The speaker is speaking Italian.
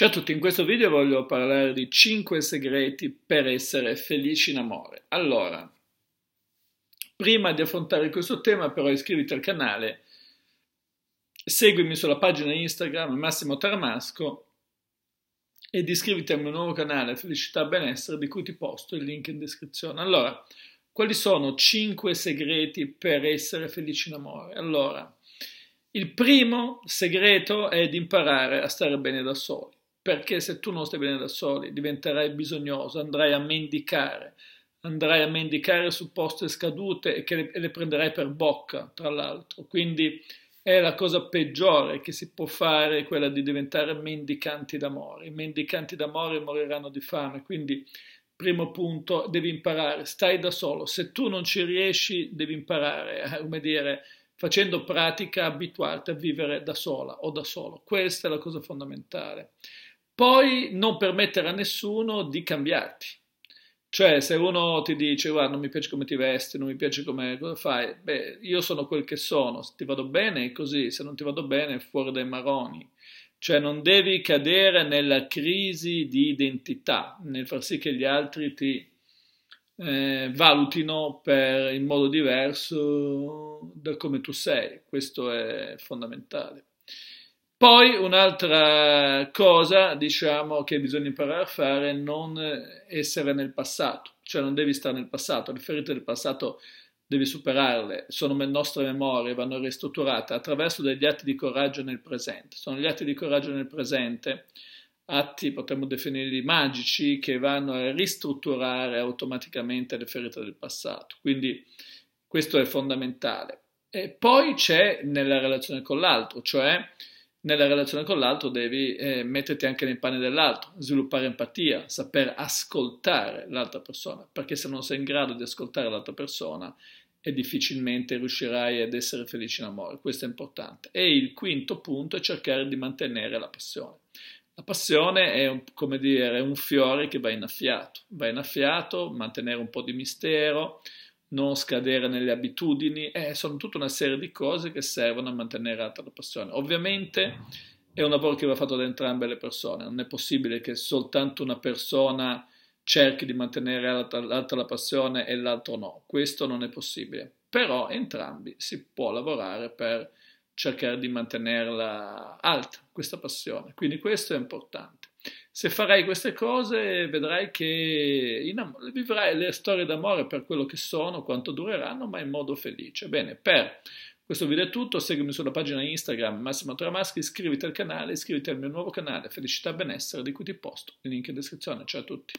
Ciao a tutti, in questo video voglio parlare di 5 segreti per essere felici in amore. Allora, prima di affrontare questo tema però iscriviti al canale, seguimi sulla pagina Instagram Massimo Tarmasco ed iscriviti al mio nuovo canale Felicità Benessere di cui ti posto il link in descrizione. Allora, quali sono 5 segreti per essere felici in amore? Allora, il primo segreto è di imparare a stare bene da soli perché se tu non stai bene da soli diventerai bisognoso, andrai a mendicare, andrai a mendicare su poste scadute e, le, le prenderai per bocca, tra l'altro. Quindi è la cosa peggiore che si può fare quella di diventare mendicanti d'amore. I mendicanti d'amore moriranno di fame, quindi primo punto devi imparare, stai da solo. Se tu non ci riesci, devi imparare, come dire, facendo pratica abituarti a vivere da sola o da solo. Questa è la cosa fondamentale. Poi non permettere a nessuno di cambiarti. Cioè, se uno ti dice, guarda, non mi piace come ti vesti, non mi piace come cosa fai, beh, io sono quel che sono, se ti vado bene è così, se non ti vado bene è fuori dai maroni. Cioè, non devi cadere nella crisi di identità, nel far sì che gli altri ti eh, valutino per, in modo diverso da come tu sei. Questo è fondamentale. Poi un'altra cosa, diciamo, che bisogna imparare a fare è non essere nel passato, cioè non devi stare nel passato, le ferite del passato devi superarle, sono nelle nostre memorie, vanno ristrutturate attraverso degli atti di coraggio nel presente. Sono gli atti di coraggio nel presente, atti potremmo definirli magici, che vanno a ristrutturare automaticamente le ferite del passato. Quindi questo è fondamentale. E poi c'è nella relazione con l'altro, cioè nella relazione con l'altro devi eh, metterti anche nei panni dell'altro, sviluppare empatia, saper ascoltare l'altra persona, perché se non sei in grado di ascoltare l'altra persona e difficilmente riuscirai ad essere felice in amore, questo è importante. E il quinto punto è cercare di mantenere la passione. La passione è un, come dire, un fiore che va innaffiato, va innaffiato, mantenere un po' di mistero, non scadere nelle abitudini, eh, sono tutta una serie di cose che servono a mantenere alta la passione. Ovviamente è un lavoro che va fatto da entrambe le persone, non è possibile che soltanto una persona cerchi di mantenere alta, alta la passione e l'altro no, questo non è possibile, però entrambi si può lavorare per cercare di mantenerla alta, questa passione, quindi questo è importante. Se farai queste cose vedrai che in, vivrai le storie d'amore per quello che sono, quanto dureranno, ma in modo felice. Bene, per questo video è tutto, seguimi sulla pagina Instagram Massimo Tramaschi, iscriviti al canale, iscriviti al mio nuovo canale Felicità e Benessere di cui ti posto il link in descrizione. Ciao a tutti!